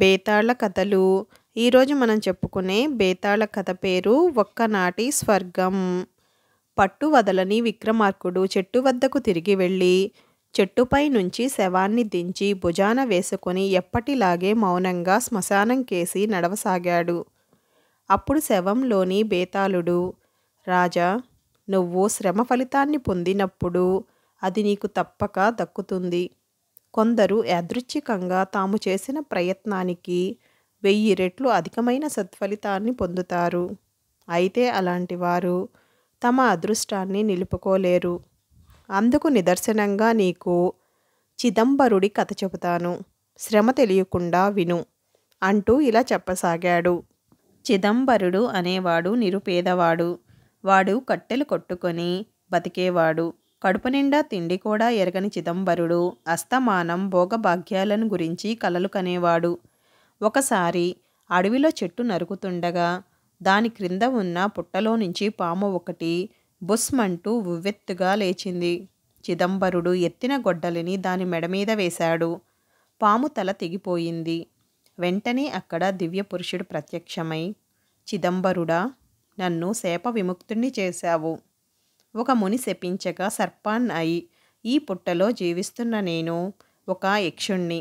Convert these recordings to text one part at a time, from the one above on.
బేతాళ కథలు ఈరోజు మనం చెప్పుకునే బేతాళ కథ పేరు ఒక్కనాటి స్వర్గం పట్టు వదలని విక్రమార్కుడు చెట్టు వద్దకు తిరిగి వెళ్ళి చెట్టుపై నుంచి శవాన్ని దించి భుజాన వేసుకొని ఎప్పటిలాగే మౌనంగా శ్మశానం కేసి నడవసాగాడు అప్పుడు శవంలోని బేతాళుడు రాజా నువ్వు శ్రమ ఫలితాన్ని పొందినప్పుడు అది నీకు తప్పక దక్కుతుంది కొందరు యాదృచ్ఛికంగా తాము చేసిన ప్రయత్నానికి వెయ్యి రెట్లు అధికమైన సత్ఫలితాన్ని పొందుతారు అయితే అలాంటి వారు తమ అదృష్టాన్ని నిలుపుకోలేరు అందుకు నిదర్శనంగా నీకు చిదంబరుడి కథ చెబుతాను శ్రమ తెలియకుండా విను అంటూ ఇలా చెప్పసాగాడు చిదంబరుడు అనేవాడు నిరుపేదవాడు వాడు కట్టెలు కొట్టుకొని బతికేవాడు కడుపు నిండా తిండి కూడా ఎరగని చిదంబరుడు అస్తమానం భోగభాగ్యాలను గురించి కలలు కనేవాడు ఒకసారి అడవిలో చెట్టు నరుకుతుండగా దాని క్రింద ఉన్న పుట్టలో నుంచి పాము ఒకటి బుస్మంటూ ఉవ్వెత్తుగా లేచింది చిదంబరుడు ఎత్తిన గొడ్డలిని దాని మెడ మీద వేశాడు పాము తల తెగిపోయింది వెంటనే అక్కడ దివ్య పురుషుడు ప్రత్యక్షమై చిదంబరుడా నన్ను శాప విముక్తుణ్ణి చేశావు ఒక ముని శపించగా సర్పాన్ అయి ఈ పుట్టలో జీవిస్తున్న నేను ఒక యక్షుణ్ణి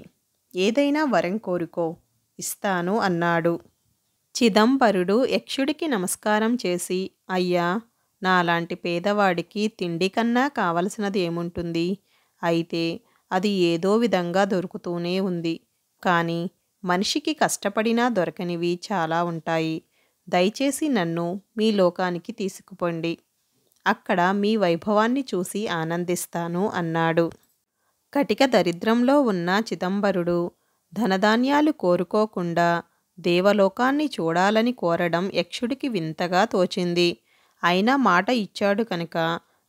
ఏదైనా వరం కోరుకో ఇస్తాను అన్నాడు చిదంబరుడు యక్షుడికి నమస్కారం చేసి అయ్యా నాలాంటి పేదవాడికి తిండి కన్నా కావలసినది ఏముంటుంది అయితే అది ఏదో విధంగా దొరుకుతూనే ఉంది కానీ మనిషికి కష్టపడినా దొరకనివి చాలా ఉంటాయి దయచేసి నన్ను మీ లోకానికి తీసుకుపోండి అక్కడ మీ వైభవాన్ని చూసి ఆనందిస్తాను అన్నాడు కటిక దరిద్రంలో ఉన్న చిదంబరుడు ధనధాన్యాలు కోరుకోకుండా దేవలోకాన్ని చూడాలని కోరడం యక్షుడికి వింతగా తోచింది అయినా మాట ఇచ్చాడు కనుక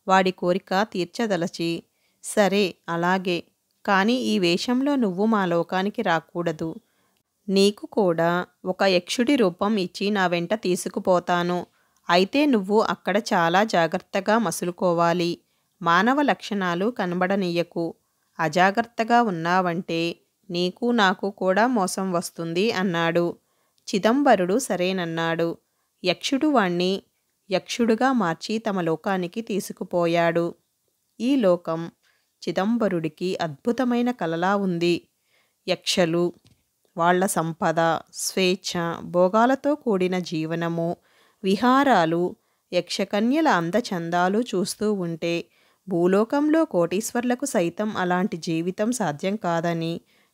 వాడి కోరిక తీర్చదలచి సరే అలాగే కానీ ఈ వేషంలో నువ్వు మా లోకానికి రాకూడదు నీకు కూడా ఒక యక్షుడి రూపం ఇచ్చి నా వెంట తీసుకుపోతాను అయితే నువ్వు అక్కడ చాలా జాగ్రత్తగా మసులుకోవాలి మానవ లక్షణాలు కనబడనీయకు అజాగ్రత్తగా ఉన్నావంటే నీకు నాకు కూడా మోసం వస్తుంది అన్నాడు చిదంబరుడు సరేనన్నాడు యక్షుడు వాణ్ణి యక్షుడుగా మార్చి తమ లోకానికి తీసుకుపోయాడు ఈ లోకం చిదంబరుడికి అద్భుతమైన కలలా ఉంది యక్షలు వాళ్ల సంపద స్వేచ్ఛ భోగాలతో కూడిన జీవనము విహారాలు యక్షకన్యల అందచందాలు చూస్తూ ఉంటే భూలోకంలో కోటీశ్వర్లకు సైతం అలాంటి జీవితం సాధ్యం కాదని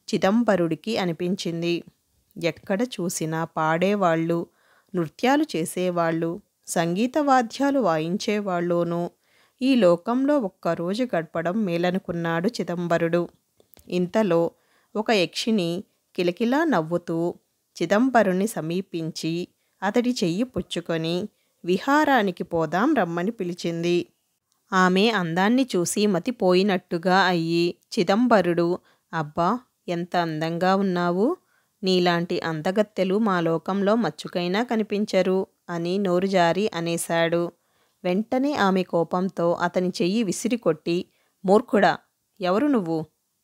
చిదంబరుడికి అనిపించింది ఎక్కడ చూసినా పాడేవాళ్ళు నృత్యాలు చేసేవాళ్ళు సంగీత వాద్యాలు వాయించేవాళ్ళునూ ఈ లోకంలో ఒక్కరోజు గడపడం మేలనుకున్నాడు చిదంబరుడు ఇంతలో ఒక యక్షిని కిలకిలా నవ్వుతూ చిదంబరుని సమీపించి అతడి చెయ్యి పుచ్చుకొని విహారానికి పోదాం రమ్మని పిలిచింది ఆమె అందాన్ని చూసి మతిపోయినట్టుగా అయ్యి చిదంబరుడు అబ్బా ఎంత అందంగా ఉన్నావు నీలాంటి అందగత్తెలు మా లోకంలో మచ్చుకైనా కనిపించరు అని నోరు జారి అనేశాడు వెంటనే ఆమె కోపంతో అతని చెయ్యి విసిరికొట్టి మూర్ఖుడా ఎవరు నువ్వు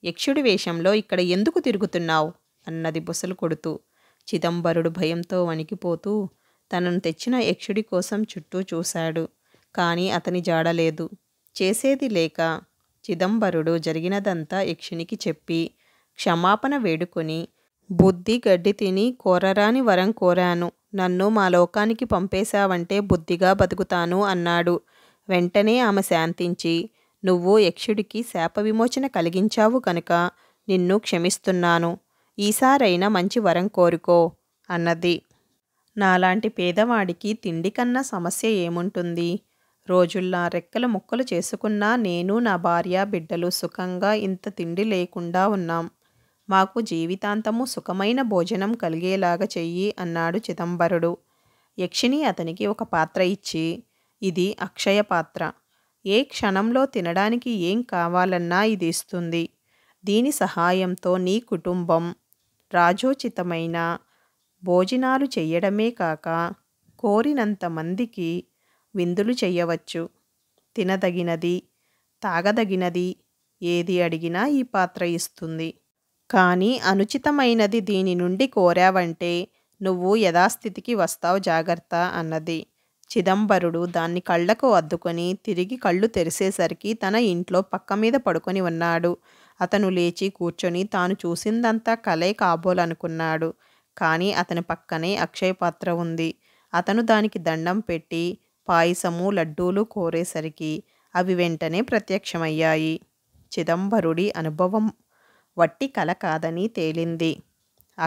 యక్షుడి వేషంలో ఇక్కడ ఎందుకు తిరుగుతున్నావు అన్నది బుసలు కొడుతూ చిదంబరుడు భయంతో వణికిపోతూ తనను తెచ్చిన యక్షుడి కోసం చుట్టూ చూశాడు కానీ అతని జాడలేదు చేసేది లేక చిదంబరుడు జరిగినదంతా యక్షునికి చెప్పి క్షమాపణ వేడుకొని బుద్ధి గడ్డి తిని కోరరాని వరం కోరాను నన్ను మా లోకానికి పంపేశావంటే బుద్ధిగా బతుకుతాను అన్నాడు వెంటనే ఆమె శాంతించి నువ్వు యక్షుడికి శాప విమోచన కలిగించావు కనుక నిన్ను క్షమిస్తున్నాను ఈసారైనా మంచి వరం కోరుకో అన్నది నాలాంటి పేదవాడికి తిండి కన్నా సమస్య ఏముంటుంది రోజుల్లా రెక్కలు ముక్కలు చేసుకున్నా నేను నా భార్య బిడ్డలు సుఖంగా ఇంత తిండి లేకుండా ఉన్నాం మాకు జీవితాంతము సుఖమైన భోజనం కలిగేలాగా చెయ్యి అన్నాడు చిదంబరుడు యక్షిని అతనికి ఒక పాత్ర ఇచ్చి ఇది అక్షయ పాత్ర ఏ క్షణంలో తినడానికి ఏం కావాలన్నా ఇది ఇస్తుంది దీని సహాయంతో నీ కుటుంబం రాజోచితమైన భోజనాలు చేయడమే కాక కోరినంత మందికి విందులు చేయవచ్చు తినదగినది తాగదగినది ఏది అడిగినా ఈ పాత్ర ఇస్తుంది కానీ అనుచితమైనది దీని నుండి కోరావంటే నువ్వు యథాస్థితికి వస్తావు జాగ్రత్త అన్నది చిదంబరుడు దాన్ని కళ్ళకు అద్దుకొని తిరిగి కళ్ళు తెరిసేసరికి తన ఇంట్లో పక్క మీద పడుకొని ఉన్నాడు అతను లేచి కూర్చొని తాను చూసిందంతా కలే కాబోలనుకున్నాడు కానీ అతని పక్కనే అక్షయ పాత్ర ఉంది అతను దానికి దండం పెట్టి పాయసము లడ్డూలు కోరేసరికి అవి వెంటనే ప్రత్యక్షమయ్యాయి చిదంబరుడి అనుభవం వట్టి కల కాదని తేలింది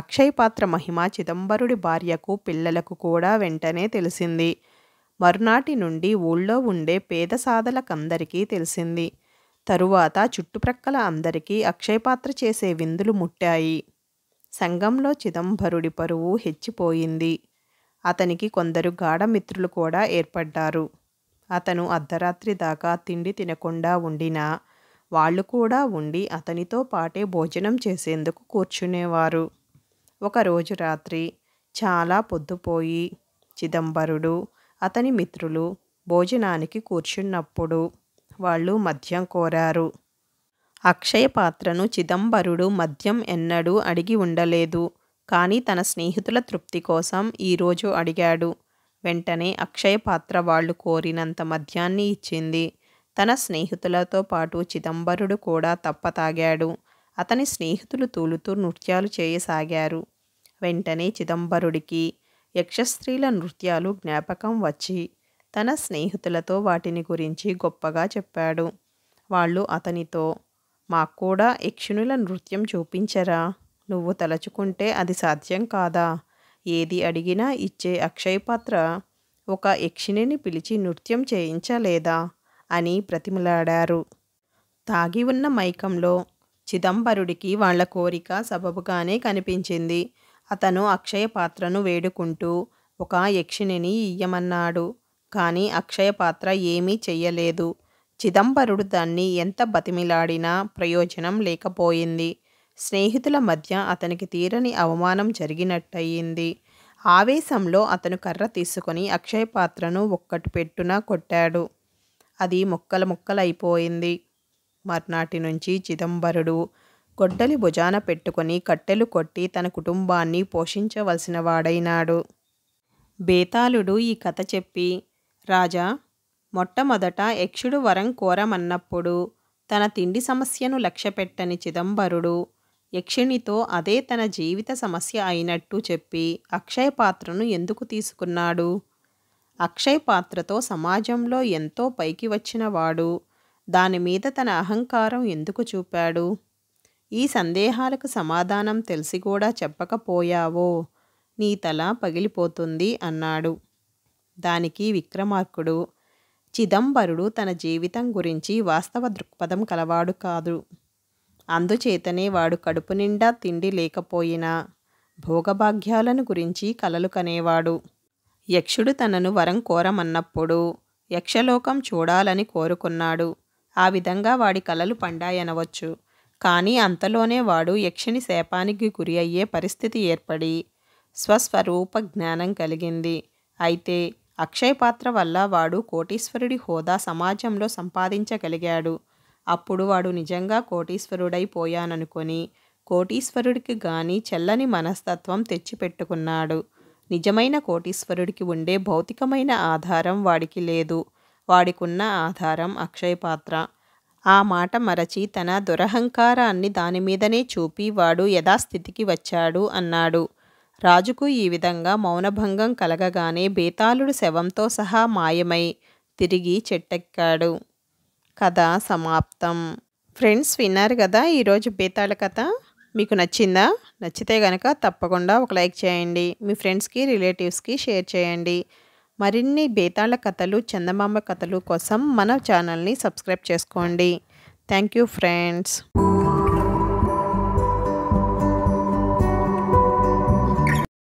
అక్షయ్ పాత్ర మహిమ చిదంబరుడి భార్యకు పిల్లలకు కూడా వెంటనే తెలిసింది మరునాటి నుండి ఊళ్ళో ఉండే పేద సాధలకందరికీ తెలిసింది తరువాత చుట్టుప్రక్కల అందరికీ అక్షయపాత్ర చేసే విందులు ముట్టాయి సంఘంలో చిదంబరుడి పరువు హెచ్చిపోయింది అతనికి కొందరు గాఢమిత్రులు కూడా ఏర్పడ్డారు అతను అర్ధరాత్రి దాకా తిండి తినకుండా ఉండినా వాళ్ళు కూడా ఉండి అతనితో పాటే భోజనం చేసేందుకు కూర్చునేవారు ఒకరోజు రాత్రి చాలా పొద్దుపోయి చిదంబరుడు అతని మిత్రులు భోజనానికి కూర్చున్నప్పుడు వాళ్ళు మద్యం కోరారు అక్షయ పాత్రను చిదంబరుడు మద్యం ఎన్నడూ అడిగి ఉండలేదు కానీ తన స్నేహితుల తృప్తి కోసం ఈరోజు అడిగాడు వెంటనే అక్షయ పాత్ర వాళ్ళు కోరినంత మద్యాన్ని ఇచ్చింది తన స్నేహితులతో పాటు చిదంబరుడు కూడా తప్ప తాగాడు అతని స్నేహితులు తూలుతూ నృత్యాలు చేయసాగారు వెంటనే చిదంబరుడికి యక్షస్త్రీల నృత్యాలు జ్ఞాపకం వచ్చి తన స్నేహితులతో వాటిని గురించి గొప్పగా చెప్పాడు వాళ్ళు అతనితో మాకు కూడా యక్షునుల నృత్యం చూపించరా నువ్వు తలచుకుంటే అది సాధ్యం కాదా ఏది అడిగినా ఇచ్చే అక్షయ పాత్ర ఒక యక్షిణిని పిలిచి నృత్యం చేయించలేదా అని ప్రతిమలాడారు తాగి ఉన్న మైకంలో చిదంబరుడికి వాళ్ల కోరిక సబబుగానే కనిపించింది అతను అక్షయ పాత్రను వేడుకుంటూ ఒక యక్షిణిని ఇయ్యమన్నాడు కానీ అక్షయ పాత్ర ఏమీ చెయ్యలేదు చిదంబరుడు దాన్ని ఎంత బతిమిలాడినా ప్రయోజనం లేకపోయింది స్నేహితుల మధ్య అతనికి తీరని అవమానం జరిగినట్టయింది ఆవేశంలో అతను కర్ర తీసుకొని అక్షయ పాత్రను ఒక్కటి పెట్టున కొట్టాడు అది ముక్కల ముక్కలైపోయింది మర్నాటి నుంచి చిదంబరుడు గొడ్డలి భుజాన పెట్టుకొని కట్టెలు కొట్టి తన కుటుంబాన్ని పోషించవలసిన వాడైనాడు బేతాళుడు ఈ కథ చెప్పి రాజా మొట్టమొదట యక్షుడు వరం కోరమన్నప్పుడు తన తిండి సమస్యను లక్ష్యపెట్టని చిదంబరుడు యక్షునితో అదే తన జీవిత సమస్య అయినట్టు చెప్పి అక్షయ పాత్రను ఎందుకు తీసుకున్నాడు అక్షయ పాత్రతో సమాజంలో ఎంతో పైకి వచ్చినవాడు దానిమీద తన అహంకారం ఎందుకు చూపాడు ఈ సందేహాలకు సమాధానం తెలిసి కూడా చెప్పకపోయావో నీ తల పగిలిపోతుంది అన్నాడు దానికి విక్రమార్కుడు చిదంబరుడు తన జీవితం గురించి వాస్తవ దృక్పథం కలవాడు కాదు అందుచేతనే వాడు కడుపు నిండా తిండి లేకపోయినా భోగభాగ్యాలను గురించి కలలు కనేవాడు యక్షుడు తనను వరం కోరమన్నప్పుడు యక్షలోకం చూడాలని కోరుకున్నాడు ఆ విధంగా వాడి కలలు పండాయనవచ్చు కానీ అంతలోనే వాడు యక్షిని శాపానికి గురి అయ్యే పరిస్థితి ఏర్పడి స్వస్వరూప జ్ఞానం కలిగింది అయితే అక్షయ పాత్ర వల్ల వాడు కోటీశ్వరుడి హోదా సమాజంలో సంపాదించగలిగాడు అప్పుడు వాడు నిజంగా కోటీశ్వరుడైపోయాననుకొని కోటీశ్వరుడికి గాని చెల్లని మనస్తత్వం తెచ్చిపెట్టుకున్నాడు నిజమైన కోటీశ్వరుడికి ఉండే భౌతికమైన ఆధారం వాడికి లేదు వాడికున్న ఆధారం అక్షయ పాత్ర ఆ మాట మరచి తన దురహంకారాన్ని దానిమీదనే చూపి వాడు యథాస్థితికి వచ్చాడు అన్నాడు రాజుకు ఈ విధంగా మౌనభంగం కలగగానే బేతాళుడు శవంతో సహా మాయమై తిరిగి చెట్టెక్కాడు కథ సమాప్తం ఫ్రెండ్స్ విన్నారు కదా ఈరోజు బేతాళ కథ మీకు నచ్చిందా నచ్చితే కనుక తప్పకుండా ఒక లైక్ చేయండి మీ ఫ్రెండ్స్కి రిలేటివ్స్కి షేర్ చేయండి మరిన్ని బేతాళ కథలు చందమామ కథలు కోసం మన ఛానల్ని సబ్స్క్రైబ్ చేసుకోండి థ్యాంక్ యూ ఫ్రెండ్స్